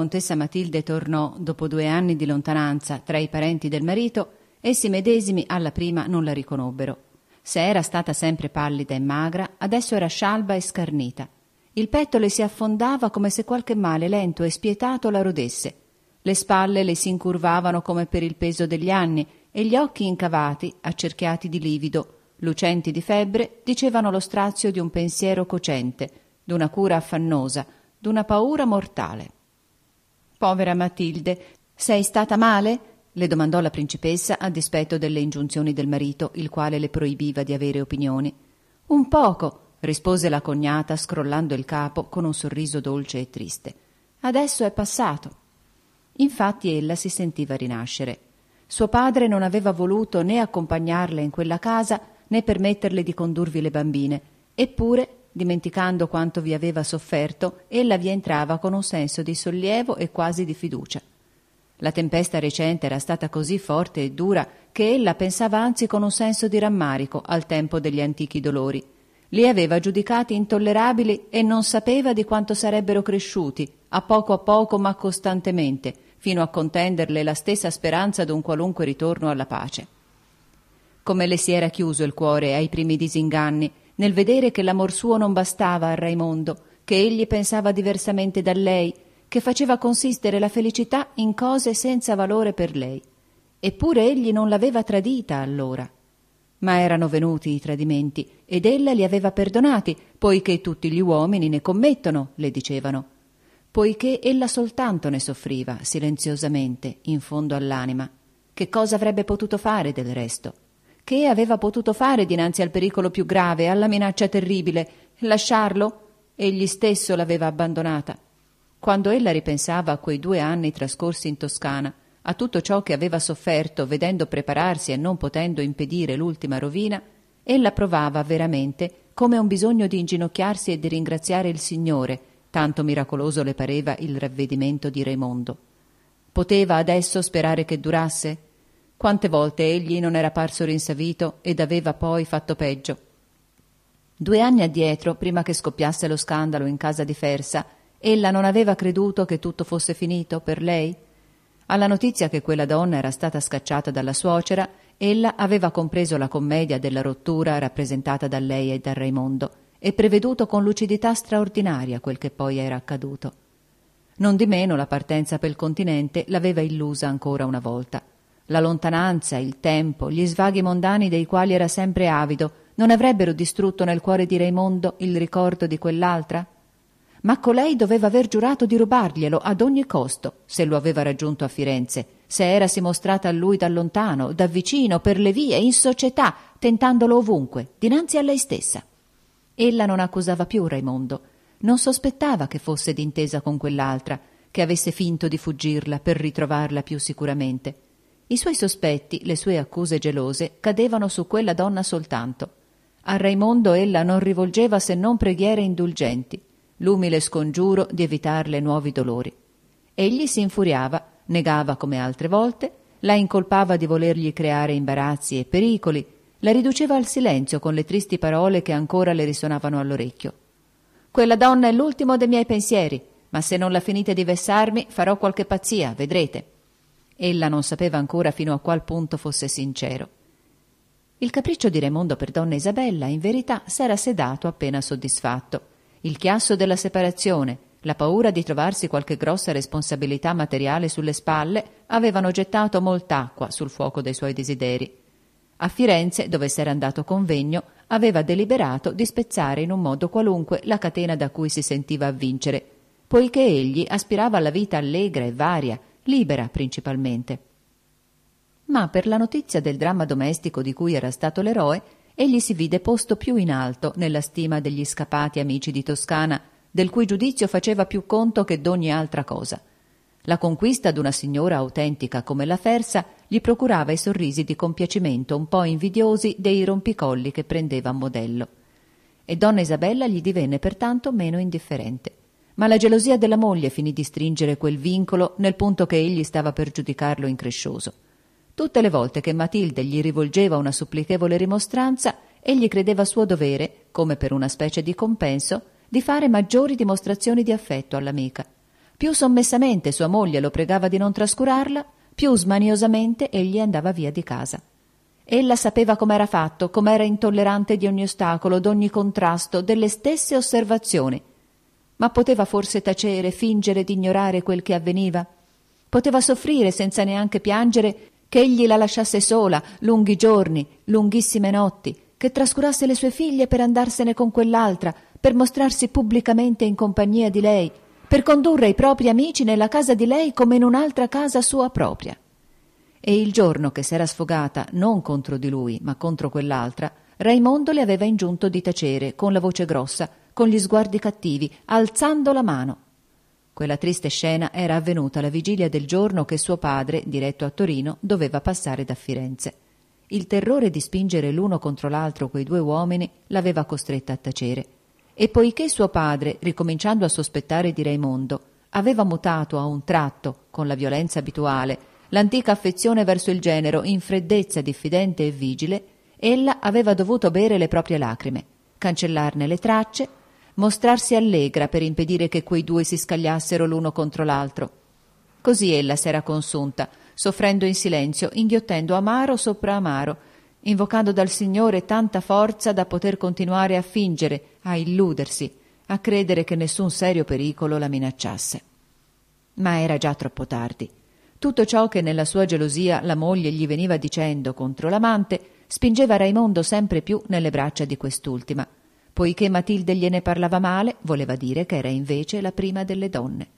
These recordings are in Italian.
contessa Matilde tornò, dopo due anni di lontananza, tra i parenti del marito, essi medesimi alla prima non la riconobbero. Se era stata sempre pallida e magra, adesso era scialba e scarnita. Il petto le si affondava come se qualche male lento e spietato la rodesse. Le spalle le si incurvavano come per il peso degli anni e gli occhi incavati, accerchiati di livido, lucenti di febbre, dicevano lo strazio di un pensiero cocente, d'una cura affannosa, d'una paura mortale. Povera Matilde. Sei stata male? le domandò la principessa a dispetto delle ingiunzioni del marito, il quale le proibiva di avere opinioni. Un poco, rispose la cognata, scrollando il capo con un sorriso dolce e triste. Adesso è passato. Infatti ella si sentiva rinascere. Suo padre non aveva voluto né accompagnarle in quella casa né permetterle di condurvi le bambine, eppure Dimenticando quanto vi aveva sofferto, ella vi entrava con un senso di sollievo e quasi di fiducia. La tempesta recente era stata così forte e dura che ella pensava anzi con un senso di rammarico al tempo degli antichi dolori. Li aveva giudicati intollerabili e non sapeva di quanto sarebbero cresciuti, a poco a poco ma costantemente, fino a contenderle la stessa speranza d'un qualunque ritorno alla pace. Come le si era chiuso il cuore ai primi disinganni, nel vedere che l'amor suo non bastava a Raimondo, che egli pensava diversamente da lei, che faceva consistere la felicità in cose senza valore per lei. Eppure egli non l'aveva tradita allora. Ma erano venuti i tradimenti ed ella li aveva perdonati, poiché tutti gli uomini ne commettono, le dicevano. Poiché ella soltanto ne soffriva, silenziosamente, in fondo all'anima. Che cosa avrebbe potuto fare del resto? Che aveva potuto fare dinanzi al pericolo più grave, alla minaccia terribile? Lasciarlo? Egli stesso l'aveva abbandonata. Quando ella ripensava a quei due anni trascorsi in Toscana, a tutto ciò che aveva sofferto vedendo prepararsi e non potendo impedire l'ultima rovina, ella provava veramente come un bisogno di inginocchiarsi e di ringraziare il Signore, tanto miracoloso le pareva il ravvedimento di Raimondo. Poteva adesso sperare che durasse? quante volte egli non era parso rinsavito ed aveva poi fatto peggio. Due anni addietro, prima che scoppiasse lo scandalo in casa di Fersa, ella non aveva creduto che tutto fosse finito per lei? Alla notizia che quella donna era stata scacciata dalla suocera, ella aveva compreso la commedia della rottura rappresentata da lei e da Raimondo e preveduto con lucidità straordinaria quel che poi era accaduto. Non di meno la partenza per il continente l'aveva illusa ancora una volta. La lontananza, il tempo, gli svaghi mondani dei quali era sempre avido, non avrebbero distrutto nel cuore di Raimondo il ricordo di quell'altra? Ma colei doveva aver giurato di rubarglielo ad ogni costo, se lo aveva raggiunto a Firenze, se erasi mostrata a lui da lontano, da vicino, per le vie, in società, tentandolo ovunque, dinanzi a lei stessa. Ella non accusava più Raimondo, non sospettava che fosse d'intesa con quell'altra, che avesse finto di fuggirla per ritrovarla più sicuramente. I suoi sospetti, le sue accuse gelose, cadevano su quella donna soltanto. A Raimondo ella non rivolgeva se non preghiere indulgenti, l'umile scongiuro di evitarle nuovi dolori. Egli si infuriava, negava come altre volte, la incolpava di volergli creare imbarazzi e pericoli, la riduceva al silenzio con le tristi parole che ancora le risonavano all'orecchio. Quella donna è l'ultimo dei miei pensieri, ma se non la finite di vessarmi farò qualche pazzia, vedrete. Ella non sapeva ancora fino a qual punto fosse sincero. Il capriccio di Raimondo per donna Isabella, in verità, s'era sedato appena soddisfatto. Il chiasso della separazione, la paura di trovarsi qualche grossa responsabilità materiale sulle spalle avevano gettato molt'acqua sul fuoco dei suoi desideri. A Firenze, dove s'era andato convegno, aveva deliberato di spezzare in un modo qualunque la catena da cui si sentiva a vincere, poiché egli aspirava alla vita allegra e varia, libera principalmente. Ma per la notizia del dramma domestico di cui era stato l'eroe, egli si vide posto più in alto nella stima degli scappati amici di Toscana, del cui giudizio faceva più conto che d'ogni altra cosa. La conquista d'una signora autentica come la Fersa gli procurava i sorrisi di compiacimento un po' invidiosi dei rompicolli che prendeva a modello. E donna Isabella gli divenne pertanto meno indifferente ma la gelosia della moglie finì di stringere quel vincolo nel punto che egli stava per giudicarlo increscioso. Tutte le volte che Matilde gli rivolgeva una supplichevole rimostranza, egli credeva suo dovere, come per una specie di compenso, di fare maggiori dimostrazioni di affetto all'amica. Più sommessamente sua moglie lo pregava di non trascurarla, più smaniosamente egli andava via di casa. Ella sapeva com'era fatto, com'era intollerante di ogni ostacolo, d'ogni contrasto, delle stesse osservazioni, ma poteva forse tacere, fingere d'ignorare quel che avveniva? Poteva soffrire senza neanche piangere che egli la lasciasse sola, lunghi giorni, lunghissime notti, che trascurasse le sue figlie per andarsene con quell'altra, per mostrarsi pubblicamente in compagnia di lei, per condurre i propri amici nella casa di lei come in un'altra casa sua propria. E il giorno che s'era sfogata non contro di lui, ma contro quell'altra, Raimondo le aveva ingiunto di tacere, con la voce grossa, con gli sguardi cattivi, alzando la mano. Quella triste scena era avvenuta la vigilia del giorno che suo padre, diretto a Torino, doveva passare da Firenze. Il terrore di spingere l'uno contro l'altro quei due uomini l'aveva costretta a tacere. E poiché suo padre, ricominciando a sospettare di Raimondo, aveva mutato a un tratto, con la violenza abituale, l'antica affezione verso il genero in freddezza diffidente e vigile, ella aveva dovuto bere le proprie lacrime, cancellarne le tracce mostrarsi allegra per impedire che quei due si scagliassero l'uno contro l'altro. Così ella s'era consunta, soffrendo in silenzio, inghiottendo amaro sopra amaro, invocando dal Signore tanta forza da poter continuare a fingere, a illudersi, a credere che nessun serio pericolo la minacciasse. Ma era già troppo tardi. Tutto ciò che nella sua gelosia la moglie gli veniva dicendo contro l'amante spingeva Raimondo sempre più nelle braccia di quest'ultima Poiché Matilde gliene parlava male, voleva dire che era invece la prima delle donne.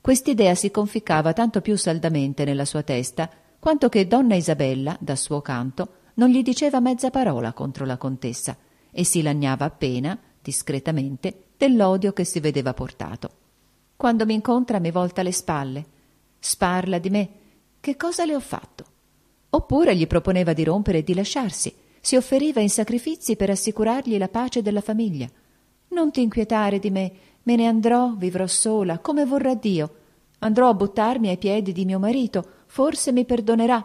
Quest'idea si conficcava tanto più saldamente nella sua testa quanto che donna Isabella, da suo canto, non gli diceva mezza parola contro la contessa e si lagnava appena, discretamente, dell'odio che si vedeva portato. Quando mi incontra mi volta le spalle, sparla di me, che cosa le ho fatto? Oppure gli proponeva di rompere e di lasciarsi, si offeriva in sacrifizi per assicurargli la pace della famiglia. Non ti inquietare di me, me ne andrò, vivrò sola, come vorrà Dio. Andrò a buttarmi ai piedi di mio marito, forse mi perdonerà.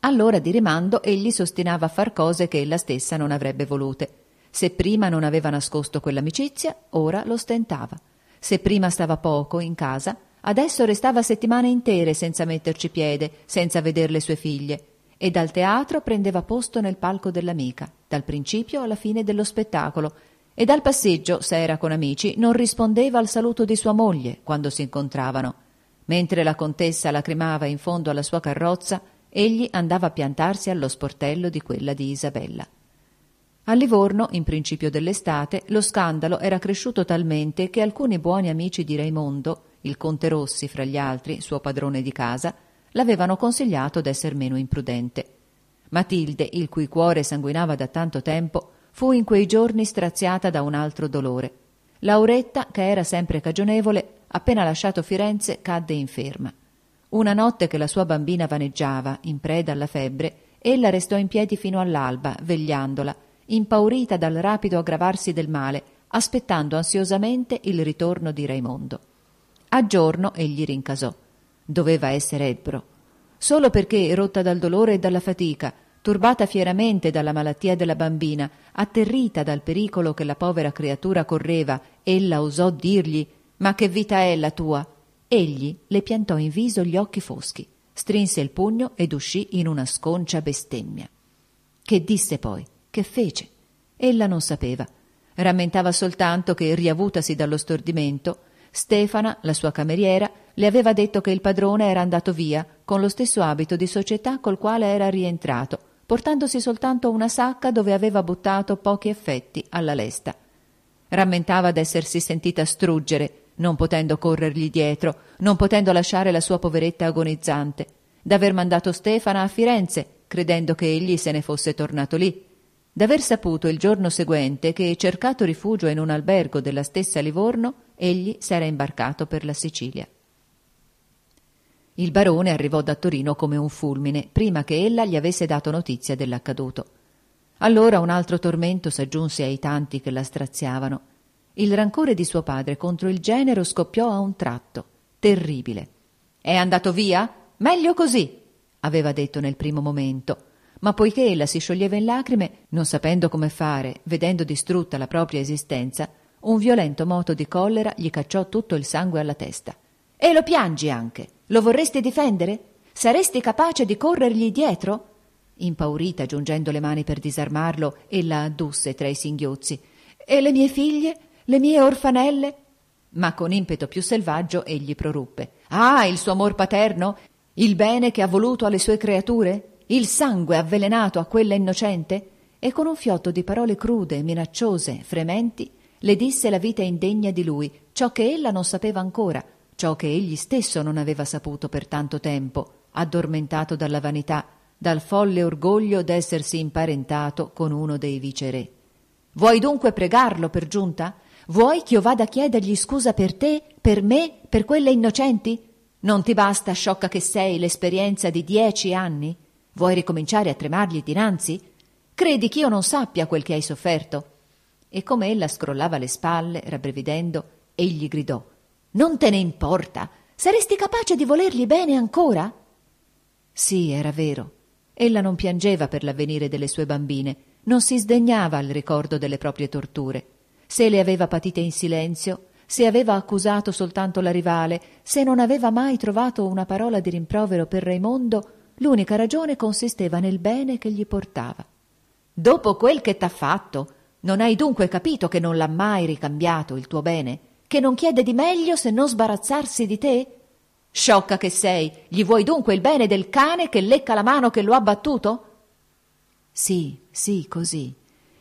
Allora di rimando egli sostinava a far cose che ella stessa non avrebbe volute. Se prima non aveva nascosto quell'amicizia, ora lo stentava. Se prima stava poco in casa, adesso restava settimane intere senza metterci piede, senza veder le sue figlie e dal teatro prendeva posto nel palco dell'amica, dal principio alla fine dello spettacolo, e dal passeggio, se era con amici, non rispondeva al saluto di sua moglie quando si incontravano. Mentre la contessa lacrimava in fondo alla sua carrozza, egli andava a piantarsi allo sportello di quella di Isabella. A Livorno, in principio dell'estate, lo scandalo era cresciuto talmente che alcuni buoni amici di Raimondo, il conte Rossi fra gli altri, suo padrone di casa, l'avevano consigliato d'esser meno imprudente. Matilde, il cui cuore sanguinava da tanto tempo, fu in quei giorni straziata da un altro dolore. Lauretta, che era sempre cagionevole, appena lasciato Firenze, cadde inferma. Una notte che la sua bambina vaneggiava, in preda alla febbre, ella restò in piedi fino all'alba, vegliandola, impaurita dal rapido aggravarsi del male, aspettando ansiosamente il ritorno di Raimondo. A giorno egli rincasò doveva essere Ebbro. Solo perché, rotta dal dolore e dalla fatica, turbata fieramente dalla malattia della bambina, atterrita dal pericolo che la povera creatura correva, ella osò dirgli Ma che vita è la tua? Egli le piantò in viso gli occhi foschi, strinse il pugno ed uscì in una sconcia bestemmia. Che disse poi? Che fece? Ella non sapeva. Rammentava soltanto che, riavutasi dallo stordimento, Stefana, la sua cameriera, le aveva detto che il padrone era andato via con lo stesso abito di società col quale era rientrato, portandosi soltanto una sacca dove aveva buttato pochi effetti alla lesta. Rammentava d'essersi sentita struggere, non potendo corrergli dietro, non potendo lasciare la sua poveretta agonizzante, d'aver mandato Stefana a Firenze, credendo che egli se ne fosse tornato lì, d'aver saputo il giorno seguente che, cercato rifugio in un albergo della stessa Livorno, egli s'era imbarcato per la Sicilia. Il barone arrivò da Torino come un fulmine, prima che ella gli avesse dato notizia dell'accaduto. Allora un altro tormento s'aggiunse ai tanti che la straziavano. Il rancore di suo padre contro il genero scoppiò a un tratto, terribile. È andato via? Meglio così, aveva detto nel primo momento. Ma poiché ella si scioglieva in lacrime, non sapendo come fare, vedendo distrutta la propria esistenza, un violento moto di collera gli cacciò tutto il sangue alla testa. E lo piangi anche. Lo vorresti difendere? Saresti capace di corrergli dietro? Impaurita, giungendo le mani per disarmarlo, ella addusse tra i singhiozzi. E le mie figlie? Le mie orfanelle? Ma con impeto più selvaggio egli proruppe. Ah, il suo amor paterno? Il bene che ha voluto alle sue creature? Il sangue avvelenato a quella innocente? E con un fiotto di parole crude, minacciose, frementi, le disse la vita indegna di lui, ciò che ella non sapeva ancora, ciò che egli stesso non aveva saputo per tanto tempo, addormentato dalla vanità, dal folle orgoglio d'essersi imparentato con uno dei viceré. Vuoi dunque pregarlo per giunta? Vuoi ch'io vada a chiedergli scusa per te, per me, per quelle innocenti? Non ti basta, sciocca che sei, l'esperienza di dieci anni? Vuoi ricominciare a tremargli dinanzi? Credi ch'io non sappia quel che hai sofferto? e come ella scrollava le spalle, rabbrividendo, egli gridò Non te ne importa? Saresti capace di volergli bene ancora? Sì, era vero. Ella non piangeva per l'avvenire delle sue bambine, non si sdegnava al ricordo delle proprie torture. Se le aveva patite in silenzio, se aveva accusato soltanto la rivale, se non aveva mai trovato una parola di rimprovero per Raimondo, l'unica ragione consisteva nel bene che gli portava. Dopo quel che t'ha fatto, non hai dunque capito che non l'ha mai ricambiato il tuo bene? Che non chiede di meglio se non sbarazzarsi di te? Sciocca che sei, gli vuoi dunque il bene del cane che lecca la mano che lo ha battuto? Sì, sì, così.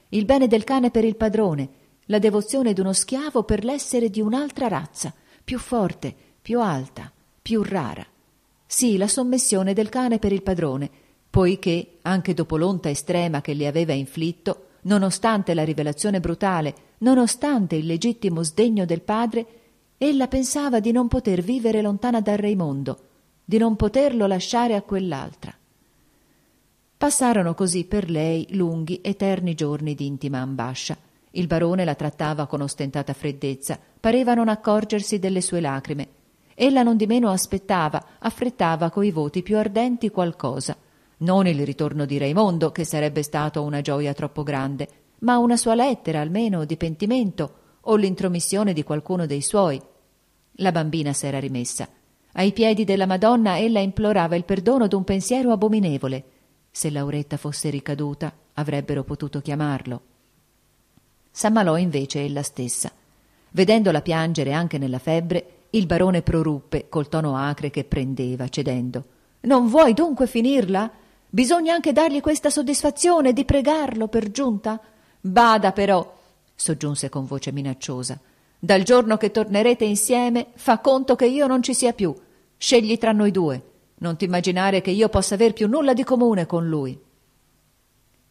Il bene del cane per il padrone, la devozione d'uno schiavo per l'essere di un'altra razza, più forte, più alta, più rara. Sì, la sommissione del cane per il padrone, poiché, anche dopo l'onta estrema che le aveva inflitto, nonostante la rivelazione brutale, nonostante il legittimo sdegno del padre, ella pensava di non poter vivere lontana da Raimondo, di non poterlo lasciare a quell'altra. Passarono così per lei lunghi, eterni giorni di intima ambascia. Il barone la trattava con ostentata freddezza, pareva non accorgersi delle sue lacrime. Ella non di meno aspettava, affrettava coi voti più ardenti qualcosa – non il ritorno di Raimondo, che sarebbe stato una gioia troppo grande, ma una sua lettera almeno di pentimento o l'intromissione di qualcuno dei suoi. La bambina s'era rimessa. Ai piedi della Madonna ella implorava il perdono d'un pensiero abominevole. Se Lauretta fosse ricaduta, avrebbero potuto chiamarlo. S'ammalò invece ella stessa. Vedendola piangere anche nella febbre, il barone proruppe col tono acre che prendeva, cedendo. Non vuoi dunque finirla? Bisogna anche dargli questa soddisfazione di pregarlo per giunta. Bada però, soggiunse con voce minacciosa. Dal giorno che tornerete insieme, fa conto che io non ci sia più. Scegli tra noi due. Non ti immaginare che io possa aver più nulla di comune con lui.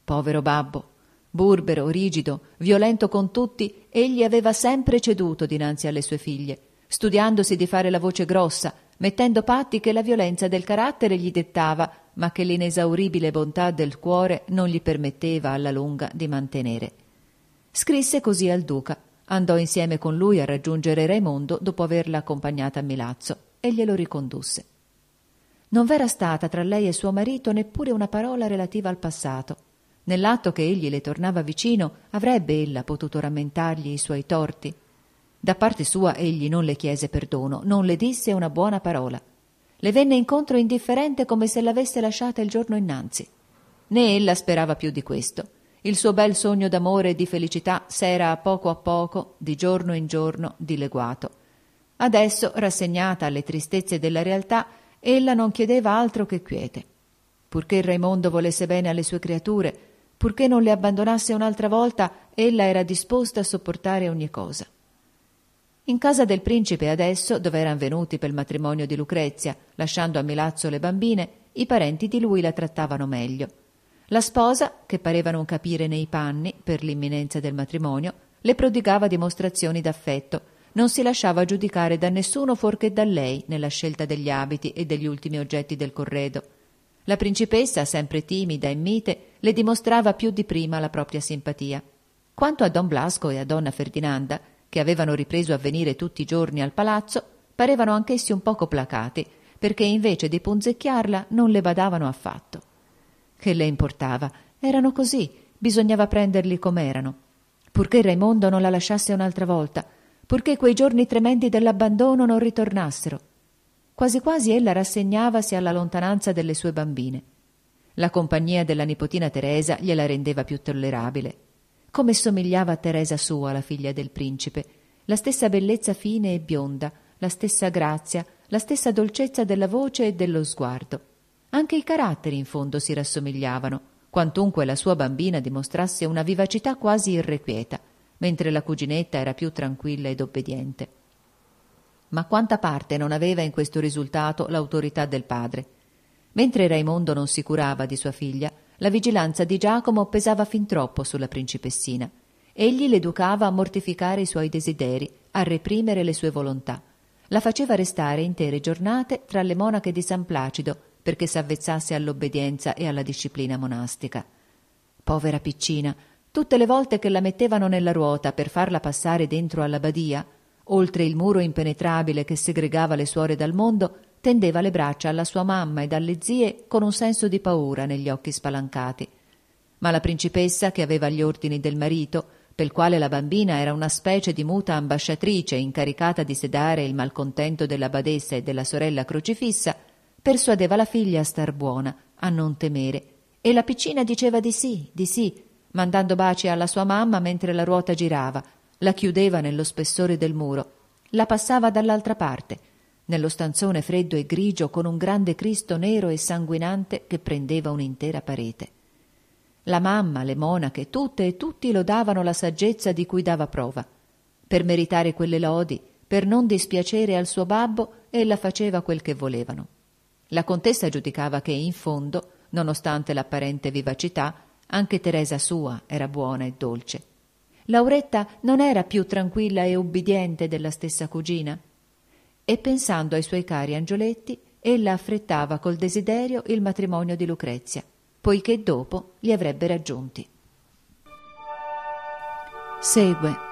Povero babbo, burbero, rigido, violento con tutti, egli aveva sempre ceduto dinanzi alle sue figlie, studiandosi di fare la voce grossa, mettendo patti che la violenza del carattere gli dettava ma che l'inesauribile bontà del cuore non gli permetteva alla lunga di mantenere. Scrisse così al duca, andò insieme con lui a raggiungere Raimondo dopo averla accompagnata a Milazzo e glielo ricondusse. Non v'era stata tra lei e suo marito neppure una parola relativa al passato. Nell'atto che egli le tornava vicino avrebbe ella potuto rammentargli i suoi torti. Da parte sua egli non le chiese perdono, non le disse una buona parola le venne incontro indifferente come se l'avesse lasciata il giorno innanzi. Né ella sperava più di questo. Il suo bel sogno d'amore e di felicità s'era a poco a poco, di giorno in giorno, dileguato. Adesso, rassegnata alle tristezze della realtà, ella non chiedeva altro che quiete. Purché Raimondo volesse bene alle sue creature, purché non le abbandonasse un'altra volta, ella era disposta a sopportare ogni cosa. In casa del principe adesso, dove eran venuti pel matrimonio di Lucrezia, lasciando a Milazzo le bambine, i parenti di lui la trattavano meglio. La sposa, che pareva non capire nei panni per l'imminenza del matrimonio, le prodigava dimostrazioni d'affetto, non si lasciava giudicare da nessuno fuorché da lei nella scelta degli abiti e degli ultimi oggetti del corredo. La principessa, sempre timida e mite, le dimostrava più di prima la propria simpatia. Quanto a don Blasco e a donna Ferdinanda, che avevano ripreso a venire tutti i giorni al palazzo, parevano anch'essi un poco placati, perché invece di punzecchiarla non le badavano affatto. Che le importava? Erano così, bisognava prenderli com'erano. Purché Raimondo non la lasciasse un'altra volta, purché quei giorni tremendi dell'abbandono non ritornassero. Quasi quasi ella rassegnavasi alla lontananza delle sue bambine. La compagnia della nipotina Teresa gliela rendeva più tollerabile come somigliava a Teresa sua, la figlia del principe, la stessa bellezza fine e bionda, la stessa grazia, la stessa dolcezza della voce e dello sguardo. Anche i caratteri in fondo si rassomigliavano, quantunque la sua bambina dimostrasse una vivacità quasi irrequieta, mentre la cuginetta era più tranquilla ed obbediente. Ma quanta parte non aveva in questo risultato l'autorità del padre? Mentre Raimondo non si curava di sua figlia, la vigilanza di Giacomo pesava fin troppo sulla principessina. Egli l'educava a mortificare i suoi desideri, a reprimere le sue volontà. La faceva restare intere giornate tra le monache di San Placido perché s'avvezzasse all'obbedienza e alla disciplina monastica. Povera piccina, tutte le volte che la mettevano nella ruota per farla passare dentro alla badia, oltre il muro impenetrabile che segregava le suore dal mondo, tendeva le braccia alla sua mamma ed alle zie con un senso di paura negli occhi spalancati. Ma la principessa, che aveva gli ordini del marito, pel quale la bambina era una specie di muta ambasciatrice incaricata di sedare il malcontento della badessa e della sorella crocifissa, persuadeva la figlia a star buona, a non temere, e la piccina diceva di sì, di sì, mandando baci alla sua mamma mentre la ruota girava, la chiudeva nello spessore del muro, la passava dall'altra parte, nello stanzone freddo e grigio con un grande Cristo nero e sanguinante che prendeva un'intera parete. La mamma, le monache, tutte e tutti lodavano la saggezza di cui dava prova. Per meritare quelle lodi, per non dispiacere al suo babbo, ella faceva quel che volevano. La contessa giudicava che in fondo, nonostante l'apparente vivacità, anche Teresa sua era buona e dolce. Lauretta non era più tranquilla e obbediente della stessa cugina? e pensando ai suoi cari angioletti, ella affrettava col desiderio il matrimonio di Lucrezia, poiché dopo li avrebbe raggiunti. Segue